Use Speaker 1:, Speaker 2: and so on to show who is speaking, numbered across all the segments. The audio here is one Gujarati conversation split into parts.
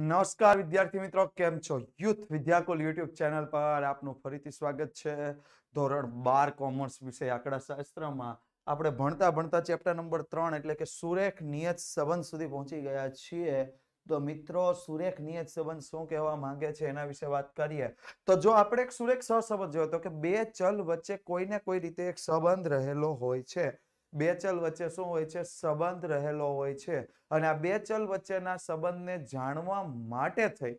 Speaker 1: નમસ્કાર વિદ્યાર્થી મિત્રો કેમ છો યુથ વિદ્યાકુલ યુટ્યુબ ચેનલ પર આપનું ફરીથી સ્વાગત છે ધોરણ બાર કોમર્સ વિષય શાસ્ત્રમાં આપણે ભણતા ભણતા ચેપ્ટર નંબર ત્રણ એટલે કે સુરેખ નિયત સંબંધ સુધી પહોંચી ગયા છીએ તો મિત્રો સુરેખ નિયત સંબંધ શું કહેવા માંગે છે એના વિશે વાત કરીએ તો જો આપણે એક સુરેખ સહસંબંધ જોયો તો કે બે ચલ વચ્ચે કોઈને કોઈ રીતે એક સંબંધ રહેલો હોય છે બે ચલ વચ્ચે શું હોય છે સંબંધ રહેલો હોય છે અને આ બે ચલ વચ્ચેના સંબંધને જાણવા માટે થઈ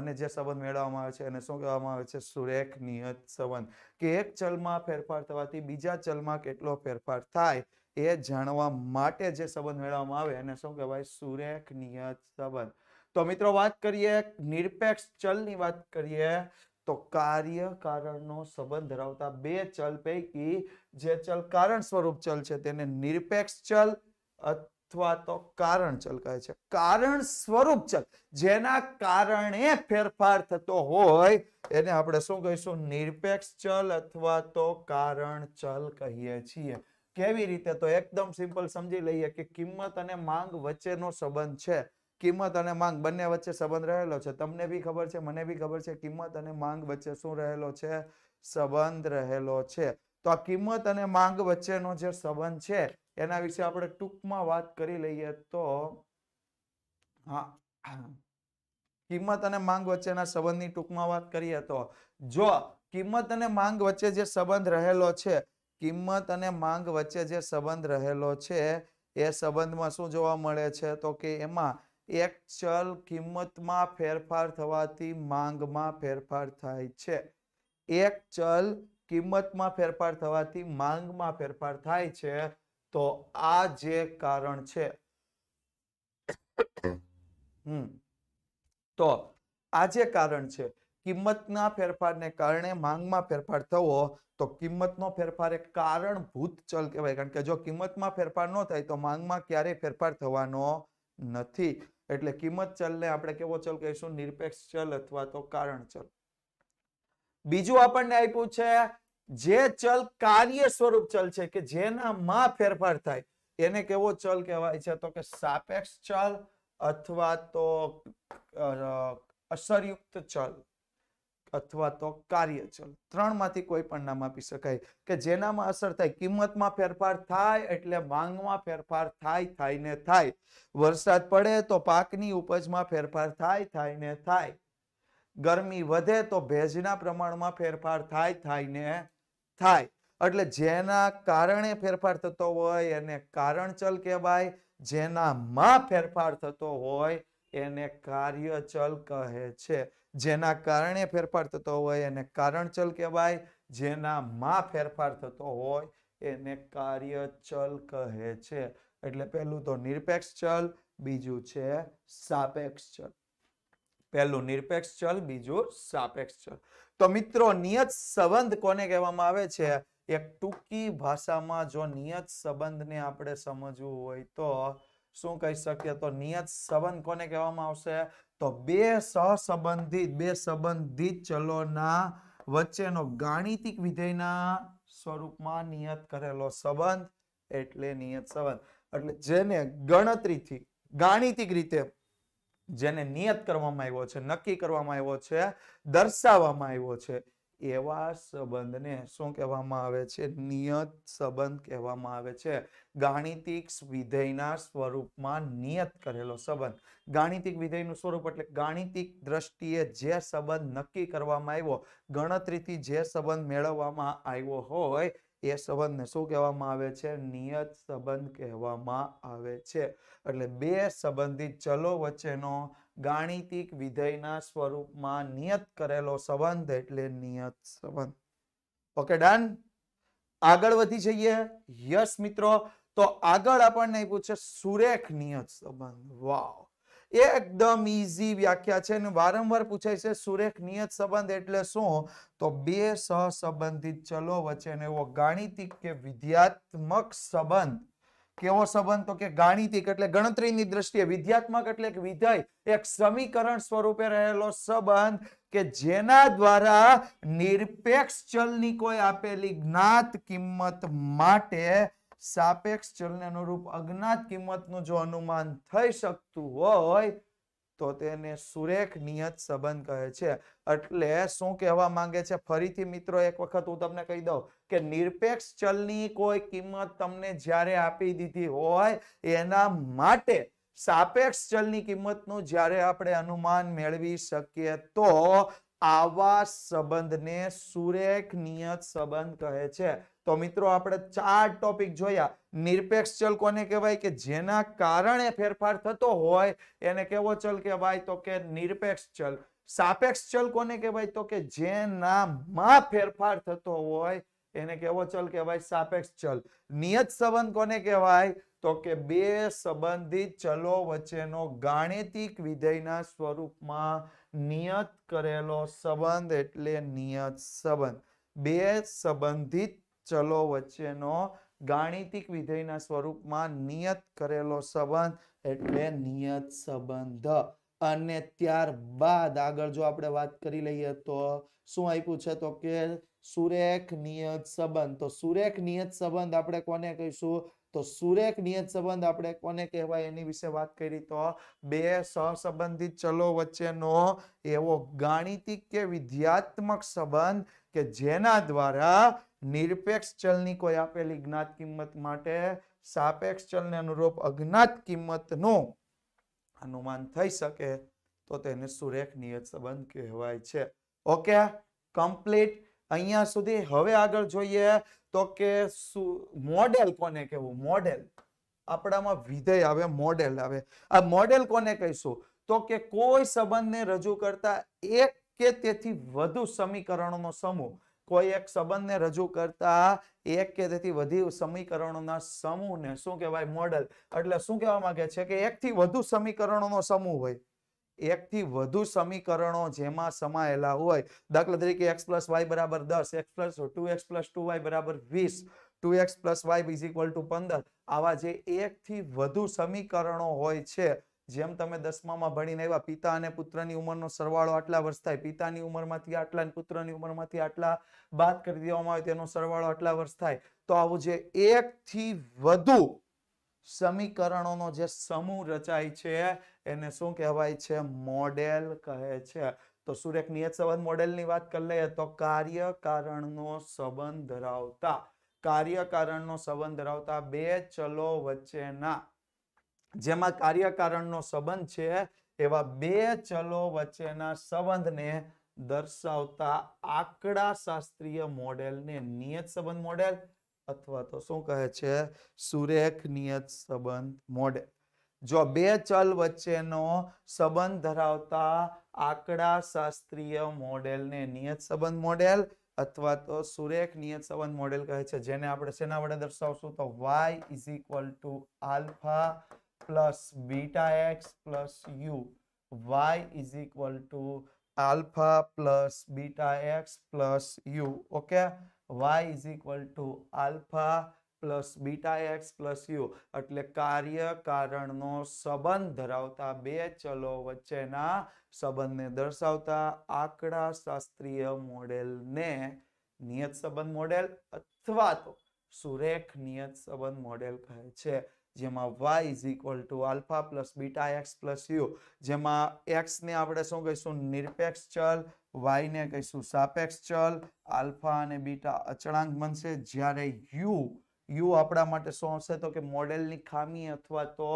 Speaker 1: અને જે સંબંધ મેળવવામાં આવે છે એને શું કહેવામાં આવે છે સુરેખ નિયત સંબંધ કે એક ચલમાં ફેરફાર થવાથી બીજા ચલમાં કેટલો ફેરફાર થાય એ જાણવા માટે જે સંબંધ મેળવવામાં આવે એને શું કહેવાય સુરેખ નિયત સંબંધ તો મિત્રો વાત કરીએ નિરપેક્ષ ચલની વાત કરીએ તો કાર્ય કારણનો સંબંધ ધરાવતા બે ચલ પૈકી જે ચલ કારણ સ્વરૂપ ચલ છે તેને નિરપેક્ષ ચલ અથવા તો કારણ ચલ કહે છે કારણ સ્વરૂપ ચલ જેના કારણે ફેરફાર થતો હોય એને આપણે શું કહીશું નિરપેક્ષ ચલ અથવા તો કારણ ચલ કહીએ છીએ કેવી રીતે તો એકદમ સિમ્પલ સમજી લઈએ કે કિંમત અને માંગ વચ્ચેનો સંબંધ છે કિંમત અને માંગ બંને વચ્ચે સંબંધ રહેલો છે તમને બી ખબર છે મને બી ખબર છે કિંમત અને માંગ વચ્ચે શું રહેલો છે સંબંધ રહેલો છે તો આ કિંમત અને માંગ વચ્ચેનો જે સંબંધ છે એના વિશે આપણે ટૂંકમાં વાત કરી લઈએ તો હા કિંમત અને માંગ વચ્ચેના સંબંધની ટૂંકમાં વાત કરીએ તો જો કિંમત અને માંગ વચ્ચે જે સંબંધ રહેલો છે કિંમત અને માંગ વચ્ચે જે સંબંધ રહેલો છે એ સંબંધમાં શું જોવા મળે છે તો કે એમાં એકચલ કિંમતમાં ફેરફાર થવાથી માંગમાં ફેરફાર થાય છે એક ચલ કિંમતમાં ફેરફાર થવાથી માંગમાં ફેરફાર થાય છે તો આ જે કારણ છે તો આ જે કારણ છે કિંમતના ફેરફારને કારણે માંગમાં ફેરફાર થવો તો કિંમતનો ફેરફાર એ કારણભૂત ચલ કહેવાય કારણ કે જો કિંમતમાં ફેરફાર ન થાય તો માંગમાં ક્યારેય ફેરફાર થવાનો નથી એટલે કિંમત ચલને આપણે કેવો ચલ કહીશું નિરપેક્ષ ચલ અથવા તો કારણ ચલ બીજું આપણને આપ્યું છે જે ચલ કાર્ય સ્વરૂપ ચલ છે કે જેનામાં ફેરફાર થાય એને કેવો ચલ કહેવાય છે તો કે સાપેક્ષ ચલ અથવા તો અસરયુક્ત ચલ અથવા તો કાર્યચલ ત્રણમાંથી કોઈ પણ નામ આપી શકાય કે જેનામાં અસર થાય કિંમતમાં ફેરફાર થાય એટલે માંગમાં ફેરફાર થાય થાય ને થાય વરસાદ પડે તો પાકની ઉપજમાં ફેરફાર થાય થાય ને થાય ગરમી વધે તો ભેજના પ્રમાણમાં ફેરફાર થાય થાય ને થાય એટલે જેના કારણે ફેરફાર થતો હોય એને કારણચલ કહેવાય જેનામાં ફેરફાર થતો હોય એને કાર્યચલ કહે છે જેના કારણે ફેરફાર થતો હોય એને કારણચલ કહેવાય જેનામાં ફેરફાર થતો હોય એને કાર્યચલ કહે છે એટલે પહેલું તો નિરપેક્ષ ચલ બીજું છે સાપેક્ષ ચલ પહેલું નિરપેક્ષ ચલ બીજું સાપેક્ષ ચલ તો મિત્રો નિયત સંબંધ કોને કહેવામાં આવે છે એક ટૂંકી ભાષામાં જો નિયત સંબંધને આપણે સમજવું હોય તો શું કહી શકીએ તો નિયત સંબંધ કોને કહેવામાં આવશે તો બે સહસંબંધિત બે સંબંધિત ચલોના વચ્ચેનો ગાણિતિક વિધેયના સ્વરૂપમાં નિયત કરેલો સંબંધ એટલે નિયત સંબંધ એટલે જેને ગણતરીથી ગાણિતિક રીતે જેને નિયત કરવામાં આવ્યો છે નક્કી કરવામાં આવ્યો છે દર્શાવવામાં આવ્યો છે એવા સંબંધને શું કહેવામાં આવે છે નિયત સંબંધ કહેવામાં આવે છે ગાણિતિક વિધેયના સ્વરૂપમાં નિયત કરેલો સંબંધ ગાણિતિક વિધેયનું સ્વરૂપ એટલે ગાણિતિક દ્રષ્ટિએ જે સંબંધ નક્કી કરવામાં આવ્યો ગણતરીથી જે સંબંધ મેળવવામાં આવ્યો હોય એ સંબંધને શું કહેવામાં આવે છે નિયત સંબંધ કહેવામાં આવે છે એટલે બે સંબંધિત ચલો વચ્ચેનો ગાણિતિક વિધેયના સ્વરૂપમાં નિયત કરેલો સંબંધ એટલે નિયત સંબંધ ઓકે ડન આગળ વધી જઈએ યસ મિત્રો તો આગળ આપણને પૂછે સુરેખ નિયત સંબંધ વાવ એ એકદમ ઈઝી વ્યાખ્યા છે અને વારંવાર પૂછાય છે સુરેખ નિયત સંબંધ એટલે શું તો બે સહસંબંધિત ચલો વચ્ચે એવો ગાણિતિક કે વિધ્યાત્મક સંબંધ કેવો સંબંધ તો કે ગાણિતિક એટલે ગણતરીની દ્રષ્ટિએ વિધ્યાત્મક એટલે એક વિધેય એક સમીકરણ સ્વરૂપે રહેલો સંબંધ કે જેના દ્વારા નિરપેક્ષ ચલની કોઈ આપેલી જ્ઞાત કિંમત માટે સાપેક્ષ ચલને અનુરૂપ અજ્ઞાત કિંમતનું જો અનુમાન થઈ શકતું હોય તો તેને સુરેખ નિયત સંબંધ કહે છે એટલે શું કહેવા માંગે છે ફરીથી મિત્રો એક વખત હું તમને કહી દઉં કે નિરપેક્ષ ચલની કોઈ કિંમત તમને જ્યારે આપી દીધી હોય એના માટે સાપેક્ષ ચલની કિંમતનું જ્યારે આપણે અનુમાન મેળવી શકીએ તો આવા સંબંધને સુરેખ નિયત સંબંધ કહે છે તો મિત્રો આપણે ચાર ટોપિક જોયા નિરપેક્ષ ચલ કોને કહેવાય કે જેના કારણે ફેરફાર થતો હોય એને કેવો ચલ કહેવાય તો કે નિરપેક્ષ ચલ સાપેક્ષ ચલ કોને કહેવાય તો કે જેના માં ફેરફાર થતો હોય એને કેવો ચલ કહેવાય સાપેક્ષ ચલ નિયત સંબંધ કોને કહેવાય તો કે બે સંબંધિત ચલો વચ્ચેનો ગાણિતિક વિધેયના સ્વરૂપમાં નિયત કરેલો સંબંધ એટલે નિયત સંબંધ બે સંબંધિત ચલો વચ્ચેનો ગાણિતિક વિધેયના સ્વરૂપમાં નિયત કરેલો સંબંધ એટલે નિયત સંબંધ અને ત્યારબાદ આગળ જો આપણે વાત કરી લઈએ તો શું આપ્યું છે તો કે સુરેખ નિયત સંબંધ તો સુરેખ નિયત સંબંધ આપણે કોને કહીશું તો સુરેખ નિયત સંબંધ આપણે કોને કહેવાય એની વિશે વાત કરી તો બે સહસંબંધિત ચલો વચ્ચેનો એવો ગાણિતિક કે વિધ્યાત્મક સંબંધ કે જેના દ્વારા નિરપેક્ષ ચલની કોઈ આપેલી જ્ઞાત કિંમત માટે સાપેક્ષ ચલને અનુરૂપ અજ્ઞાત કિંમતનું અનુમાન થઈ શકે તો તેને સુરેખ નિયત સંબંધ કહેવાય છે ઓકે કમ્પ્લીટ અહીંયા સુધી હવે આગળ જોઈએ તો કે શું મોડેલ કોને કહેવું મોડેલ આપણામાં વિધેય આવે મોડેલ આવે આ મોડેલ કોને કહીશું તો કે કોઈ સંબંધને રજૂ કરતા એક કે તેથી વધુ સમીકરણોનો સમૂહ કોઈ એક સંબંધને રજૂ કરતા એક કે તેથી વધુ સમીકરણોના સમૂહને શું કહેવાય મોડેલ એટલે શું કહેવા માંગે છે કે એકથી વધુ સમીકરણોનો સમૂહ હોય એકથી વધુ સમીકરણો જેમાં સમાયેલા હોય દાખલા તરીકે એક્સ પ્લસ વાય બરાબર દસ x plus two x plus two y બરાબર વીસ two x plus y is equal to પંદર આવા જે એકથી વધુ સમીકરણો હોય છે જેમ તમે દસમામાં ભણીને આવ્યા પિતા અને પુત્રની ઉંમરનો સરવાળો આટલા વર્ષ થાય પિતાની ઉંમરમાંથી આટલા અને પુત્રની ઉંમરમાંથી આટલા બાદ કરી દેવામાં આવે તેનો સરવાળો આટલા વર્ષ થાય તો આવું જે એકથી વધુ સમીકરણોનો જે સમૂહ રચાય છે એને શું કહેવાય છે મોડેલ કહે છે તો સુરેખ નિયત સંબંધ મોડેલની વાત કરી લઈએ તો કાર્ય કારણનો સંબંધ ધરાવતા કાર્ય નો સંબંધ ધરાવતા બે ચલો વચ્ચેના જેમાં કાર્ય નો સંબંધ છે એવા બે ચલો વચ્ચેના સંબંધને દર્શાવતા આંકડા શાસ્ત્રીય મોડેલ ને નિયત સંબંધ મોડેલ અથવા તો શું કહે છે સુરેખ નિયત સંબંધ મોડેલ જો બે ચલ વચ્ચેનો સંબંધ ધરાવતા આંકડા શાસ્ત્રીય મોડેલને નિયત સંબંધ મોડેલ અથવા તો સુરેખ નિયત સંબંધ મોડેલ કહે છે જેને આપણે શેના વડે દર્શાવશું તો y is equal to alpha plus beta x plus u y is equal to alpha plus beta x plus u okay y is equal to alpha plus beta x plus u એટલે કાર્ય કારણનો સંબંધ ધરાવતા બે ચલો વચ્ચેના સંબંધને દર્શાવતા આંકડા શાસ્ત્રીય મોડેલને નિયત સંબંધ મોડેલ અથવા તો સુરેખ નિયત સંબંધ મોડેલ કહે છે જેમાં y is equal to alpha plus beta x plus u જેમાં એક્સને આપણે શું કહીશું નિરપેક્ષ ચલ વાયને કહીશું સાપેક્ષ ચલ આલ્ફા અને બીટા અચળાંક બનશે જ્યારે યુ યુ આપણા માટે શું આવશે તો કે મોડેલની ખામી અથવા તો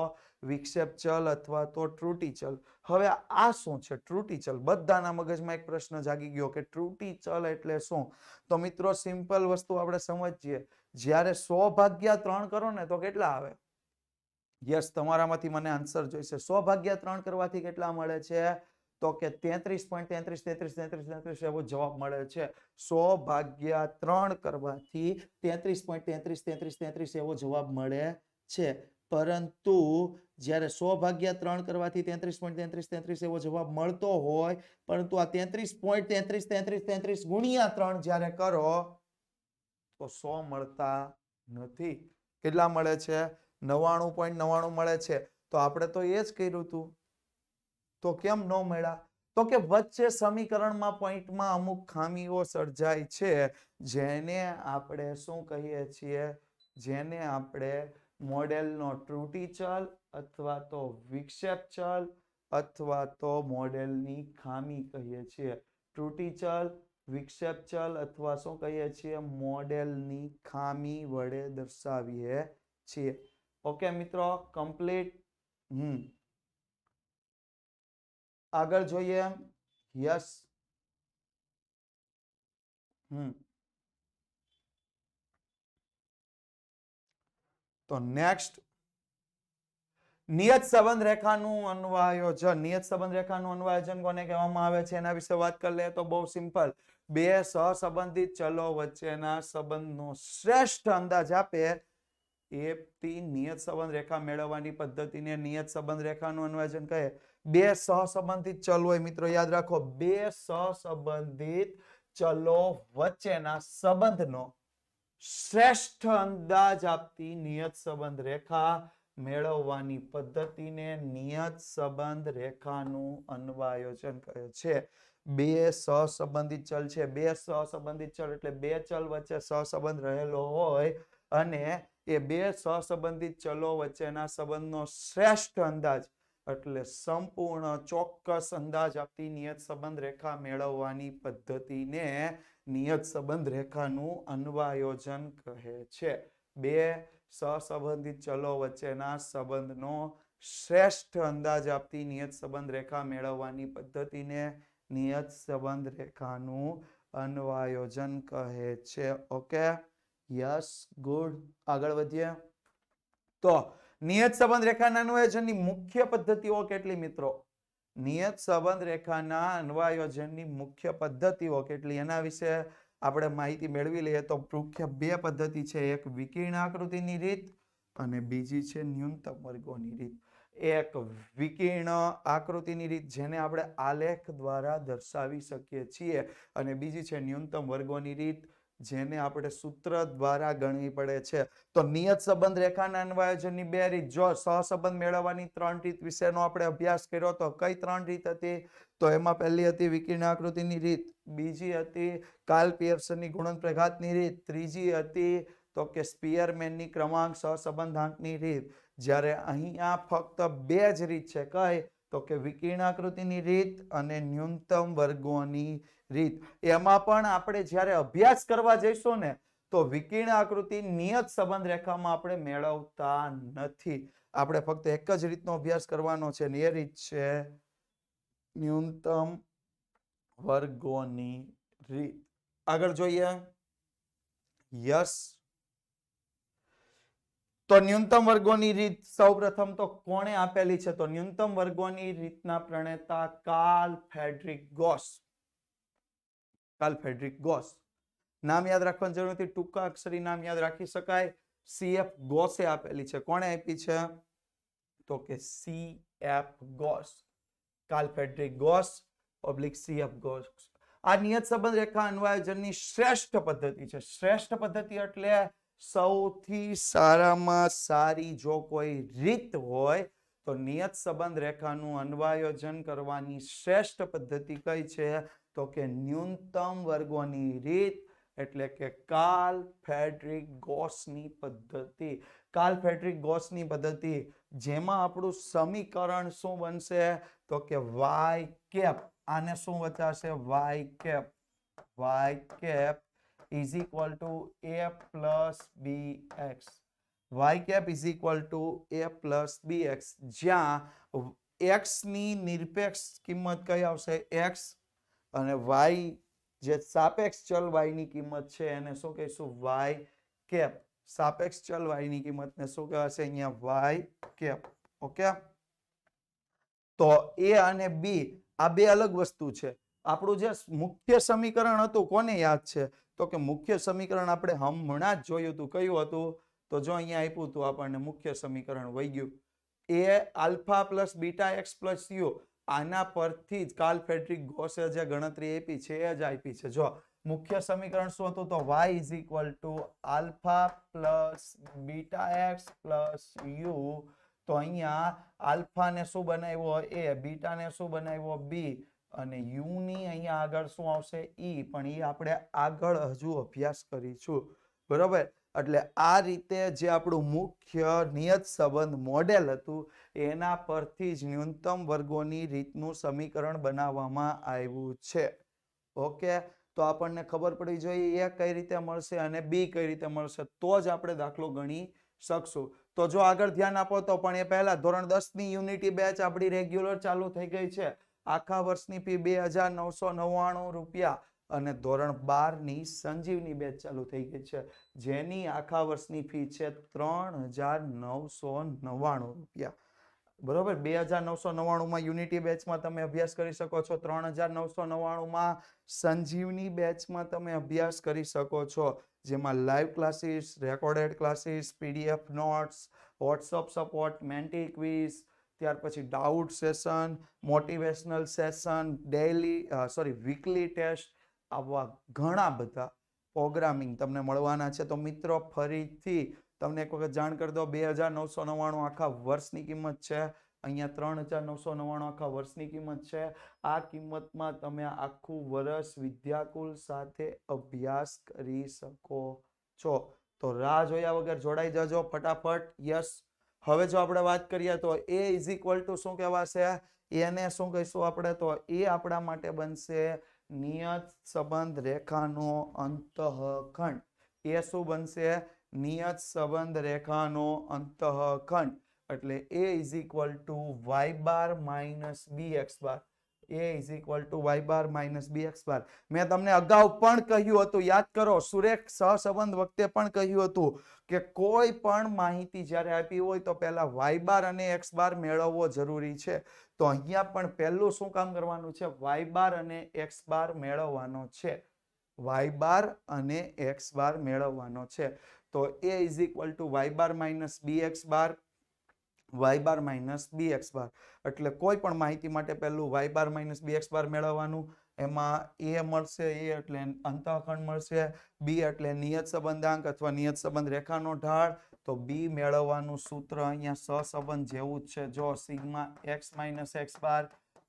Speaker 1: વિક્ષેપ ચલ અથવા તો ત્રુટી ચલ હવે આ શું છે ટ્રુટી ચલ બધાના મગજમાં એક પ્રશ્ન જાગી ગયો કે ત્રુટી ચલ એટલે શું તો મિત્રો સિમ્પલ વસ્તુ આપણે સમજીએ જ્યારે સો ભાગ્યા ત્રણ કરો ને તો કેટલા આવે યસ તમારામાંથી મને આન્સર જોઈશે સો ભાગ્યા ત્રણ કરવાથી કેટલા મળે છે તો કે તેત્રીસ પોઈન્ટ તેત્રીસ તેત્રીસ તેત્રીસ તેત્રીસ એવો જવાબ મળે છે સો ભાગ્યા ત્રણ કરવાથી તેત્રીસ પોઈન્ટ તેત્રીસ તેત્રીસ તેત્રીસ એવો જવાબ મળે છે પરંતુ જ્યારે સો ભાગ્યા ત્રણ કરવાથી તેત્રીસ પોઈન્ટ તેત્રીસ તેત્રીસ એવો જવાબ મળતો હોય પરંતુ આ તેત્રીસ પોઈન્ટ તેત્રીસ તેત્રીસ તેત્રીસ ગુણ્યા ત્રણ જ્યારે કરો તો સો મળતા નથી કેટલા મળે છે નવ્વાણું પોઈન્ટ નવ્વાણું મળે છે તો આપણે તો એ જ કર્યું હતું તો કેમ ન મળ્યા તો કે વચ્ચે સમીકરણમાં પોઈન્ટમાં અમુક ખામીઓ સર્જાય છે જેને આપણે શું કહીએ છીએ જેને આપણે મોડેલનો ત્રુટી ચલ અથવા તો વિક્ષેપ ચલ અથવા તો મોડેલની ખામી કહીએ છીએ ત્રુટી ચલ વિક્ષેપ ચલ અથવા શું કહીએ છીએ મોડેલની ખામી વડે દર્શાવીએ છીએ ઓકે મિત્રો કમ્પ્લીટ હમ આગળ જોઈએ યસ હમ તો નેક્સ્ટ નિયત સંબંધ રેખાનું અન્વાયોજન નિયત સંબંધ રેખાનું અન્વાયોજન કોને કહેવામાં આવે છે એના વિશે વાત કરી લે તો બહુ સિમ્પલ બે સહસંબંધિત ચલો વચ્ચેના સંબંધનો શ્રેષ્ઠ અંદાજ આપે એ નિયત સંબંધ રેખા મેળવવાની પદ્ધતિને નિયત સંબંધ રેખાનું અન્વાયોજન કહે બે સહસંબંધિત ચલ હોય મિત્રો યાદ રાખો બે સહસંબંધિત ચલો વચ્ચેના સંબંધનો શ્રેષ્ઠ અંદાજ આપતી નિયત સંબંધ રેખા મેળવવાની પદ્ધતિને નિયત સંબંધ રેખાનું અન્વાયોજન કહે છે બે સહસંબંધિત ચલ છે બે સહસંબંધિત ચલ એટલે બે ચલ વચ્ચે સહસંબંધ રહેલો હોય અને એ બે સહસંબંધિત ચલો વચ્ચેના સંબંધનો શ્રેષ્ઠ અંદાજ એટલે સંપૂર્ણ ચોક્કસ અંદાજ આપતી નિયત સંબંધ રેખા મેળવવાની પદ્ધતિને નિયત સંબંધ રેખાનું અન્વાયોજન કહે છે બે સહસંબંધિત ચલો વચ્ચેના સંબંધનો શ્રેષ્ઠ અંદાજ આપતી નિયત સંબંધ રેખા મેળવવાની પદ્ધતિને નિયત સંબંધ રેખાનું અન્વાયોજન કહે છે ઓકે યસ ગુડ આગળ વધીએ તો નિયત સંબંધ રેખાના અન્વયોજનની મુખ્ય પદ્ધતિઓ કેટલી મિત્રો નિયત સંબંધ રેખાના અન્વયોજનની મુખ્ય પદ્ધતિઓ કેટલી એના વિશે આપણે માહિતી મેળવી લઈએ તો મુખ્ય બે પદ્ધતિ છે એક વિકિર્ણ આકૃતિની રીત અને બીજી છે ન્યૂનતમ વર્ગોની રીત એક વિકિર્ણ આકૃતિની રીત જેને આપણે આલેખ દ્વારા દર્શાવી શકીએ છીએ અને બીજી છે ન્યૂનતમ વર્ગોની રીત જેને આપણે સૂત્ર દ્વારા ગણવી પડે છે તો નિયત સંબંધ રેખાના અન્વયોજનની બે રીત જો સહસંબંધ મેળવવાની ત્રણ રીત વિશેનો આપણે અભ્યાસ કર્યો તો કઈ ત્રણ રીત હતી તો એમાં પહેલી હતી વિકિર્ણ આકૃતિની રીત બીજી હતી કાલ પિયર્સનની ગુણન પ્રઘાતની રીત ત્રીજી હતી તો કે સ્પિયરમેનની ક્રમાંક સહસંબંધ આંકની રીત જ્યારે અહીંયા ફક્ત બે જ રીત છે કઈ તો કે વિકિર્ણ આકૃતિની રીત અને ન્યૂનતમ વર્ગોની રીત એમાં પણ આપણે જયારે અભ્યાસ કરવા જઈશું ને તો વિકીર્ણ આકૃતિ નિયત સંબંધ રેખામાં આપણે મેળવતા નથી આપણે ફક્ત એક જ રીતનો અભ્યાસ કરવાનો છે ને એ રીત છે ન્યૂનતમ વર્ગોની રીત આગળ જોઈએ યસ તો ન્યૂનતમ વર્ગોની રીત સૌપ્રથમ તો કોણે આપેલી છે તો ન્યૂનતમ વર્ગોની રીતના પ્રણેતા Carl Friedrich Gauss Carl Friedrich Gauss નામ યાદ રાખવાની જરૂર નથી ટૂંકા અક્ષરી નામ યાદ રાખી શકાય સીએફ ગોસે આપેલી છે કોણે આપી છે તો કે C F Gauss Carl Friedrich Gauss public F Gauss આ નિયત સંબંધ રેખા અન્વાયોજનની શ્રેષ્ઠ પદ્ધતિ છે શ્રેષ્ઠ પદ્ધતિ એટલે સૌથી સારામાં સારી જો કોઈ રીત હોય તો નિયત સંબંધ રેખાનું અન્વાયોજન કરવાની શ્રેષ્ઠ પદ્ધતિ કઈ છે તો કે ન્યૂનતમ વર્ગોની રીત એટલે કે કાલ ફેડરિક ગોસની પદ્ધતિ કાલ ફેડરિક ગોસની પદ્ધતિ જેમાં આપણું સમીકરણ શું બનશે તો કે વાય કેપ આને શું બતાવશે y cap y cap is equal to a plus b x y cap is equal to a plus b x જ્યાં એક્સની નિરપેક્ષ કિંમત કઈ આવશે એક્સ અને વાય જે સાપેક્ષ ચલ વાયની કિંમત છે એને શું કહીશું વાય કેપ સાપેક્ષ ચલ વાયની કિંમતને શું કહેવાશે અહીંયા વાય કેપ ઓકે તો એ અને બી આ બે અલગ વસ્તુ છે આપણું જે મુખ્ય સમીકરણ હતું કોને યાદ છે તો કે મુખ્ય સમીકરણ આપણે હમણાં જ જોયું હતું કયું હતું તો જો અહીંયા આપ્યું હતું આપણને મુખ્ય સમીકરણ વહી ગયું એ alpha plus beta x plus u આના પરથી જ કાર્લ ફેડરિક ગોસે જે ગણતરી આપી છે એ જ આપી છે જો મુખ્ય સમીકરણ શું હતું તો y is equal to alpha plus beta x plus u તો અહીંયા આલ્ફાને શું બનાવ્યો એ બીટાને શું બનાવ્યો બી અને યુ ની અહીંયા આગળ શું આવશે ઈ પણ એ આપણે આગળ હજુ અભ્યાસ કરીશું બરોબર એટલે આ રીતે જે આપણું મુખ્ય નિયત સંબંધ મોડેલ હતું એના પરથી જ ન્યૂનતમ વર્ગોની રીતનું સમીકરણ બનાવવામાં આવ્યું છે ઓકે તો આપણને ખબર પડવી જોઈએ એ કઈ રીતે મળશે અને બી કઈ રીતે મળશે તો જ આપણે દાખલો ગણી શકશું તો જો આગળ ધ્યાન આપો તો પણ એ પહેલા ધોરણ દસની યુનિટી બેચ આપણી રેગ્યુલર ચાલુ થઈ ગઈ છે આખા વર્ષની ફી બે હજાર નવસો નવ્વાણું રૂપિયા અને ધોરણ બારની સંજીવની બેચ ચાલુ થઈ ગઈ છે જેની આખા વર્ષની ફી છે ત્રણ હજાર નવસો નવ્વાણું રૂપિયા બરોબર બે હજાર નવસો નવ્વાણુંમાં યુનિટી બેચમાં તમે અભ્યાસ કરી શકો છો ત્રણ હજાર નવસો નવ્વાણુંમાં સંજીવની બેચમાં તમે અભ્યાસ કરી શકો છો જેમાં live classes recorded classes PDF notes WhatsApp support Menti quiz ત્યાર પછી doubt session motivational session daily sorry weekly test આવા ઘણા બધા પ્રોગ્રામિંગ તમને મળવાના છે તો મિત્રો ફરીથી તમને એક વખત જાણ કરી દો બે હજાર નવસો નવ્વાણું આખા વર્ષની કિંમત છે અહીંયા ત્રણ હજાર નવસો નવ્વાણું આખા વર્ષની કિંમત છે આ કિંમતમાં તમે આખું વર્ષ વિદ્યાકુલ સાથે અભ્યાસ કરી શકો છો તો રાહ જોયા વગર જોડાઈ જજો ફટાફટ યસ હવે જો આપણે વાત કરીએ તો એ ઇઝ ઇક્વલ ટુ શું કહેવાશે એને શું કહીશું આપણે તો એ આપણા માટે બનશે નિયત સંબંધ રેખાનો અંતઃખંડ એ શું બનશે નિયત સંબંધ રેખાનો અંતઃખંડ એટલે એ is equal to y bar minus b x bar A is equal to Y minus b x બાર મેં તમને અગાઉ પણ કહ્યું હતું યાદ કરો સુરેખ સહસંબંધ વખતે પણ કહ્યું હતું કે કોઈ પણ માહિતી જ્યારે આપી હોય તો પહેલા વાય અને એક્સ બાર મેળવવો જરૂરી છે તો અહીંયા પણ પહેલું શું કામ કરવાનું છે વાય બાર અને એક્સ બાર મેળવવાનો છે વાય બાર અને એક્સ બાર મેળવવાનો છે તો a is equal to y bar minus b x bar y bar minus b x bar એટલે કોઈ પણ માહિતી માટે પહેલું y bar minus b x bar મેળવવાનું એમાં એ મળશે એ એટલે અંતઃખંડ મળશે બી એટલે નિયત સંબંધાંક અથવા નિયત સંબંધ રેખાનો ઢાળ તો બી મેળવવાનું સૂત્ર અહીંયા સહસંબંધ જેવું જ છે જો sigma x minus x bar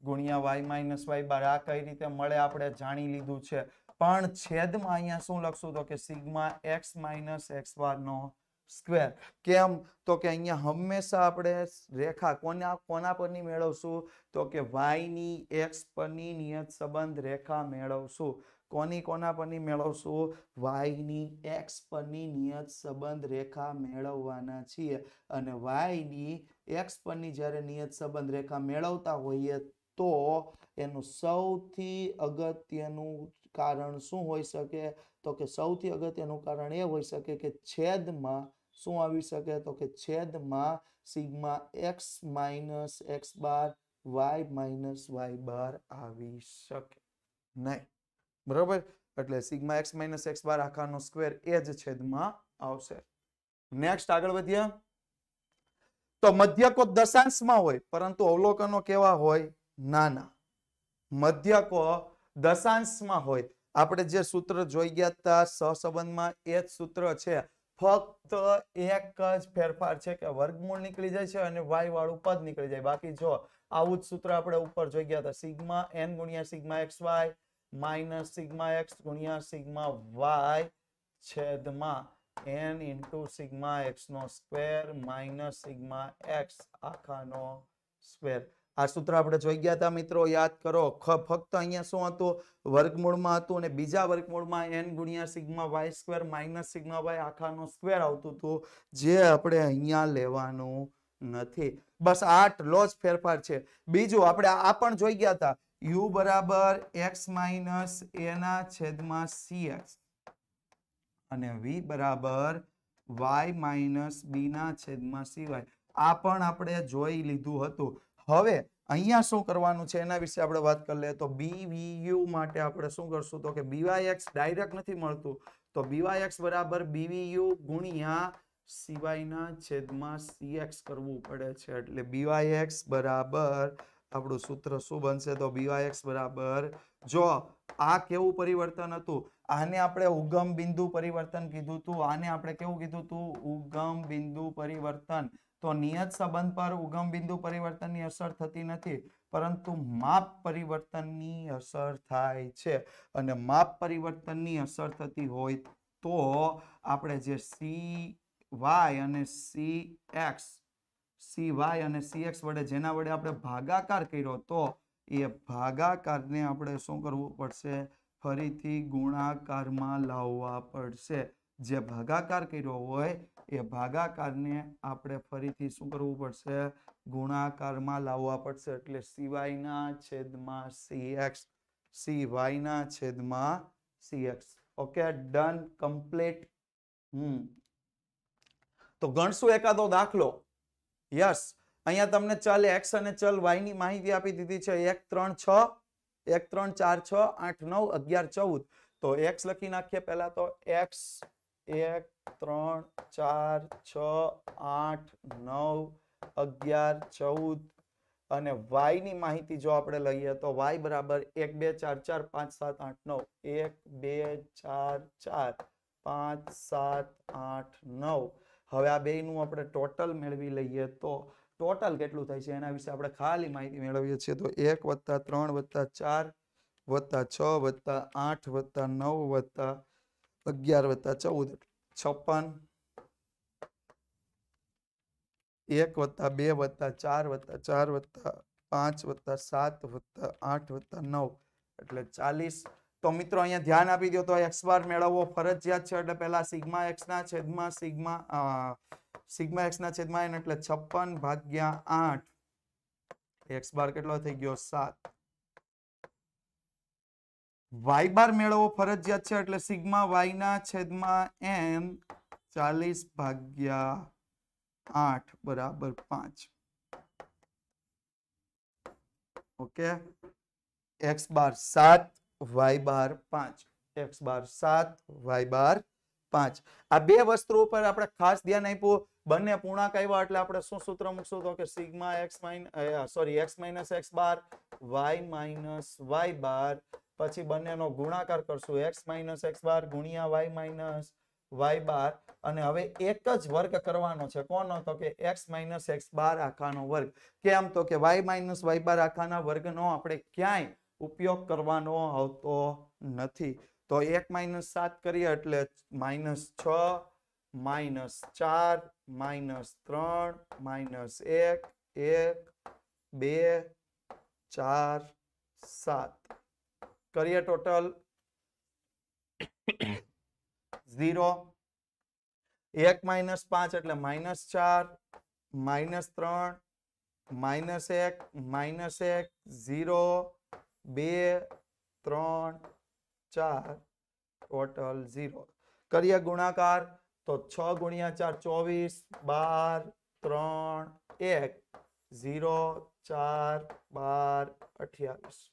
Speaker 1: ગુણ્યા વાય માઇનસ વાય બાર આ કઈ રીતે મળે આપણે જાણી લીધું છે પણ છેદમાં અહીંયા શું લખશું તો કે સિગ્મા એક્સ માઇનસ એક્સ બારનો સ્ક્વેર કેમ તો કે અહીંયા હંમેશા આપણે રેખા કોના કોના પરની મેળવશું તો કે વાયની એક્સ પરની નિયત સંબંધ રેખા મેળવશું કોની કોના પરની મેળવશું વાયની એક્સ પરની નિયત સંબંધ રેખા મેળવવાના છીએ અને વાયની એક્સ પરની જ્યારે નિયત સંબંધ રેખા મેળવતા હોઈએ તો એનું સૌથી અગત્યનું કારણ શું હોઈ શકે તો કે સૌથી અગત્યનું કારણ એ હોઈ શકે કે છેદમાં શું આવી શકે તો કે છેદમાં sigma x minus x bar y minus y bar આવી શકે નહીં બરોબર એટલે sigma x minus x bar આખાનો સ્ક્વેર એ જ છેદમાં આવશે નેક્સ્ટ આગળ વધીએ તો મધ્યકો દશાંશમાં હોય પરંતુ અવલોકનો કેવા હોય નાના મધ્યકો દશાંશમાં હોય આપણે જે સૂત્ર જોઈ ગયા હતા સહસંબંધમાં એ જ સૂત્ર છે ફક્ત એક જ ફેરફાર છે કે વર્ગમૂળ નીકળી જાય છે અને વાય વાળું પદ નીકળી જાય બાકી જો આવું જ સૂત્ર આપણે ઉપર જોઈ ગયા હતા સિગ્મા એન ગુણ્યા sigma x y minus sigma x ગુણ્યા સિગ્મા વાય છેદમાં એન ઇન્ટુ સિગ્મા એક્સ નો સ્ક્વેર માઇનસ સિગ્મા એક્સ આખાનો સ્ક્વેર આ સૂત્ર આપણે જોઈ ગયા હતા મિત્રો યાદ કરો ખ ફક્ત અહીંયા શું હતું વર્ગમૂળમાં હતું અને બીજા વર્ગમૂળમાં એન ગુણ્યા sigma y square minus sigma y આખાનો સ્ક્વેર આવતું હતું જે આપણે અહીંયા લેવાનું નથી બસ આટલો જ ફેરફાર છે બીજું આપણે આ પણ જોઈ ગયા હતા યુ બરાબર એક્સ માઇનસ એના છેદમાં સીએક્સ અને વી બરાબર વાય માઇનસ ના છેદમાં સીવાય આ પણ આપણે જોઈ લીધું હતું હવે અહીંયા શું કરવાનું છે એના વિશે આપણે વાત કરી લઈએ તો બીવીયુ માટે આપણે શું કરશું તો કે બીવાયએક્સ ડાયરેક્ટ નથી મળતું તો બીવાયએક્સ બરાબર બીવીયુ ગુણ્યા સિવાયના છેદમાં સીએક્સ કરવું પડે છે એટલે બીવાયએક્સ બરાબર આપણું સૂત્ર શું બનશે તો બીવાયએક્સ બરાબર જો આ કેવું પરિવર્તન હતું આને આપણે ઉગમ બિંદુ પરિવર્તન કીધું હતું આને આપણે કેવું કીધું હતું ઉગમ બિંદુ પરિવર્તન તો નિયત સંબંધ પર ઉગમ બિંદુ પરિવર્તનની અસર થતી નથી પરંતુ માપ પરિવર્તનની અસર થાય છે અને માપ પરિવર્તનની અસર થતી હોય તો આપણે જે સી વાય અને સી એક્સ સી વાય અને સી એક્સ વડે જેના વડે આપણે ભાગાકાર કર્યો તો એ ભાગાકારને આપણે શું કરવું પડશે ફરીથી ગુણાકારમાં લાવવા પડશે જે ભાગાકાર કર્યો હોય એ ભાગાકારને આપણે ફરીથી શું કરવું પડશે ગુણાકારમાં લાવવા પડશે એટલે સીવાયના છેદમાં સીએક્સ સીવાયના છેદમાં સીએક્સ ઓકે ડન કમ્પ્લીટ હમ તો ગણશું એકાદો દાખલો યસ અહીંયા તમને ચલ એક્સ અને ચલ વાય ની માહિતી આપી દીધી છે એક ત્રણ છ એક ત્રણ ચાર છ આઠ નવ અગિયાર ચૌદ તો એક્સ લખી નાખીએ પેલા તો એક્સ એક ત્રણ ચાર છ આઠ નવ અગિયાર ચૌદ અને વાયની માહિતી જો આપણે લઈએ તો વાય બરાબર એક બે ચાર ચાર પાંચ સાત આઠ નવ એક બે ચાર ચાર પાંચ સાત આઠ નવ હવે આ બેનું આપણે ટોટલ મેળવી લઈએ તો ટોટલ કેટલું થાય છે એના વિશે આપણે ખાલી માહિતી મેળવીએ છીએ તો એક વત્તા ત્રણ વત્તા ચાર વત્તા છ વત્તા આઠ વત્તા નવ વત્તા અગિયાર વત્તા ચૌદ છપ્પન એક વત્તા બે વત્તા ચાર વત્તા ચાર વત્તા પાંચ વત્તા સાત વત્તા આઠ વત્તા નવ એટલે ચાલીસ તો મિત્રો અહીંયા ધ્યાન આપી દો તો એક્સ બાર મેળવવો ફરજિયાત છે એટલે પેલા સિગ્મા એક્સ ના છેદમાં સિગ્મા સિગ્મા એક્સ ના છેદમાં એટલે છપ્પન ભાગ્યા આઠ એક્સ બાર કેટલો થઈ ગયો સાત વાય બાર મેળવવો ફરજિયાત છે એટલે સિગ્મા વાય ના છેદમાં એમ ચાલીસ ભાગ્યા આઠ બરાબર પાંચ ઓકે એક્સ બાર સાત વાય બાર પાંચ એક્સ બાર સાત વાય બાર પાંચ આ બે વસ્તુઓ ઉપર આપણે ખાસ ધ્યાન આપ્યું બંને પૂર્ણાંક આવ્યા એટલે આપણે શું સૂત્ર મૂકશું તો કે sigma x min sorry x minus x bar y minus y bar પછી બંનેનો ગુણાકાર કરશું એક્સ માઇનસ એક્સ બાર ગુણ્યા વાય માઇનસ વાય બાર અને હવે એક જ વર્ગ કરવાનો છે કોનો તો કે એક્સ માઇનસ એક્સ બાર આખાનો વર્ગ કેમ તો કે વાય માઇનસ વાય બાર આખાના વર્ગનો આપણે ક્યાંય ઉપયોગ કરવાનો આવતો નથી તો એક માઇનસ સાત કરીએ એટલે માઇનસ છ માઇનસ ચાર માઇનસ ત્રણ માઇનસ એક એક બે ચાર સાત करिए टोटल जीरो एक मैनस पांच एट मैनस चार मैनस त्र मैनस एक मैनस एक जीरो त्र चार टोटल जीरो करिए गुणाकार तो छ गुणिया चार चौबीस बार त्र एक जीरो चार बार अठावीस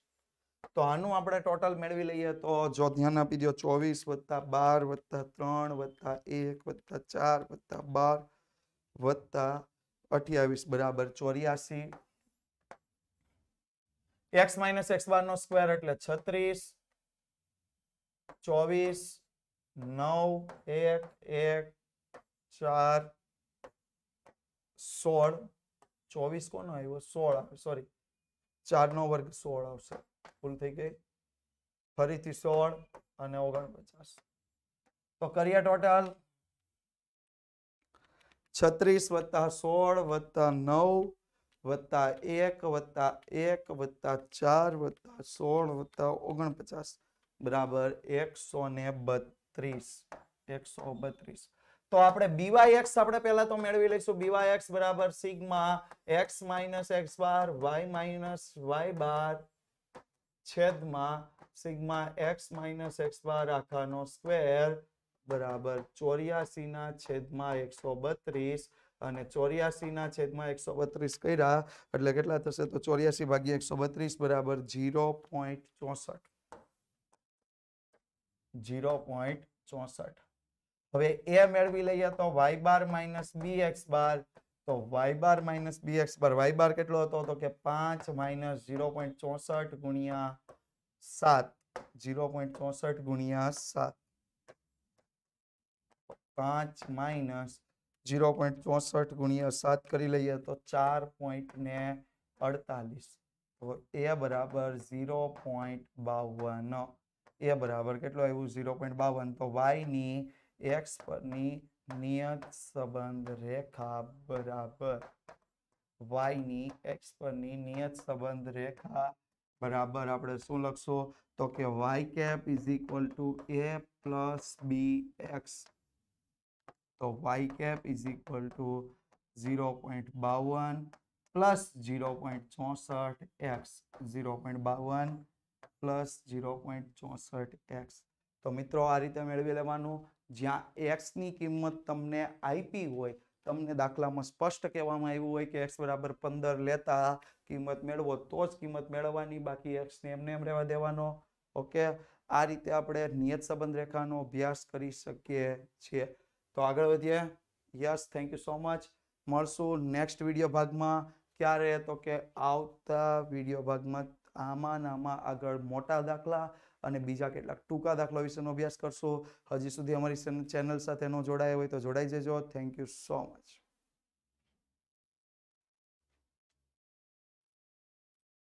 Speaker 1: તો આનું આપણે ટોટલ મેળવી લઈએ તો જો ધ્યાન આપી દો ચોવીસ વત્તા બાર વત્તા ત્રણ વત્તા એક વત્તા ચાર વત્તા બાર વત્તા અઠ્યાવીસ બરાબર ચોર્યાસી એક્સ માઇનસ એક્સ બાર નો સ્કવેર એટલે છત્રીસ ચોવીસ નવ એક એક ચાર સોળ ચોવીસ કોનો આવ્યો સોળ આવે સોરી ચાર નો વર્ગ સોળ આવશે ભૂલ થઈ ગઈ ફરીથી સોળ અને ઓગણપચાસ તો કરીએ ટોટલ છત્રીસ વત્તા સોળ વત્તા નવ વત્તા એક વત્તા એક વત્તા ચાર વત્તા સોળ વત્તા ઓગણપચાસ બરાબર એકસો ને બત્રીસ એકસો બત્રીસ તો આપણે બીવાય એક્સ આપણે પેલા તો મેળવી લઈશું બીવાય એક્સ બરાબર sigma x minus x bar y minus y bar છેદમાં sigma x minus x bar આખાનો સ્ક્વેર બરાબર ચોર્યાસી ના છેદમાં એકસો બત્રીસ અને ચોર્યાસી ના છેદમાં એકસો બત્રીસ કર્યા એટલે કેટલા થશે તો ચોર્યાસી ભાગ્યા એકસો બત્રીસ બરાબર ઝીરો પોઈન્ટ ચોસઠ ઝીરો પોઈન્ટ ચોસઠ હવે એ મેળવી લઈએ તો y bar minus b x bar तो y bar minus b x पर y बार के पांच माइनस जीरो चौसठ गुणिया सात जीरो चौसठ गुणिया सात पांच माइनस जीरो चौसठ गुणिया सात कर लीए तो चार पॉइंट ने अड़तालीस तो ए बराबर जीरो पॉइंट बावन ए बराबर के जीरो पॉइंट बावन तो वाई एक्स पर नी, નિયત સંબંધ રેખા બરાબર વાયની એક્સ પરની નિયત સંબંધ રેખા બરાબર આપણે શું લખશું તો કે y cap is equal to a plus b તો y cap is equal to zero point બાવન પ્લસ ઝીરો પોઈન્ટ ચોસઠ એક્સ ઝીરો પોઈન્ટ બાવન પ્લસ ઝીરો પોઈન્ટ ચોસઠ એક્સ તો મિત્રો આ રીતે મેળવી લેવાનું જ્યાં એક્સની કિંમત તમને આઈપી હોય તમને દાખલામાં સ્પષ્ટ કહેવામાં આવ્યું હોય કે એક્સ બરાબર પંદર લેતા કિંમત મેળવો તો જ કિંમત મેળવવાની બાકી એક્સને એમને એમ રહેવા દેવાનો ઓકે આ રીતે આપણે નિયત સંબંધ રેખાનો અભ્યાસ કરી શકીએ છીએ તો આગળ વધીએ yes thank you so much મળશું નેક્સ્ટ વિડીયો ભાગમાં ક્યારે તો કે આવતા વિડીયો ભાગમાં આમાં આમાં આગળ મોટા દાખલા અને બીજા કેટલાક ટૂંકા દાખલા વિશેનો અભ્યાસ કરશો હજી સુધી અમારી ચેનલ સાથે ન જોડાયા હોય તો જોડાઈ જજો થેન્ક યુ સો મચ